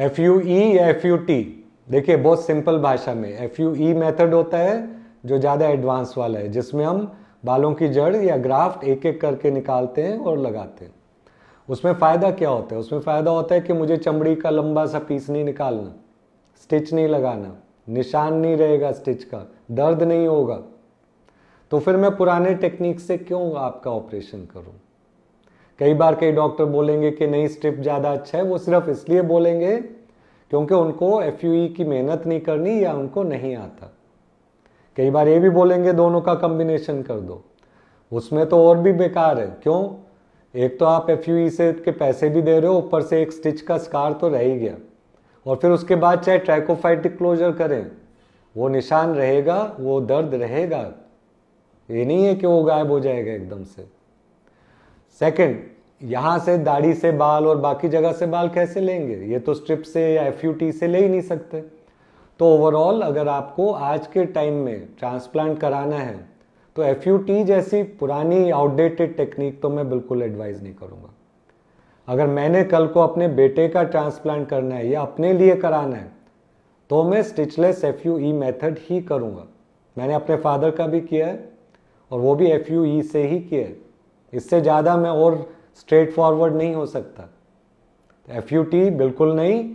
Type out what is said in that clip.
F U E F U T देखिए बहुत simple भाषा में एफ यू ई मेथड होता है जो ज़्यादा एडवांस वाला है जिसमें हम बालों की जड़ या ग्राफ्ट एक एक करके निकालते हैं और लगाते हैं उसमें फ़ायदा क्या होता है उसमें फ़ायदा होता है कि मुझे चमड़ी का लंबा सा पीस नहीं निकालना स्टिच नहीं लगाना निशान नहीं रहेगा स्टिच का दर्द नहीं होगा तो फिर मैं पुराने टेक्निक से क्यों आपका ऑपरेशन करूं कई बार कई डॉक्टर बोलेंगे कि नहीं स्ट्रिप ज़्यादा अच्छा है वो सिर्फ इसलिए बोलेंगे क्योंकि उनको एफ यू e की मेहनत नहीं करनी या उनको नहीं आता कई बार ये भी बोलेंगे दोनों का कम्बिनेशन कर दो उसमें तो और भी बेकार है क्यों एक तो आप एफ यू ई से के पैसे भी दे रहे हो ऊपर से एक स्टिच का स्कार तो रह ही गया और फिर उसके बाद चाहे ट्रैकोफाइटिक क्लोजर करें वो निशान रहेगा वो दर्द रहेगा ये नहीं है कि वो गायब हो जाएगा एकदम से सेकंड यहां से दाढ़ी से बाल और बाकी जगह से बाल कैसे लेंगे ये तो स्ट्रिप से या एफ से ले ही नहीं सकते तो ओवरऑल अगर आपको आज के टाइम में ट्रांसप्लांट कराना है तो एफ जैसी पुरानी आउटडेटेड टेक्निक तो मैं बिल्कुल एडवाइज़ नहीं करूंगा अगर मैंने कल को अपने बेटे का ट्रांसप्लांट करना है या अपने लिए कराना है तो मैं stitchless F U E method ही करूँगा मैंने अपने फादर का भी किया है और वो भी एफ यू ई से ही किया है इससे ज़्यादा मैं और स्ट्रेट फॉरवर्ड नहीं हो सकता एफ यू टी बिल्कुल नहीं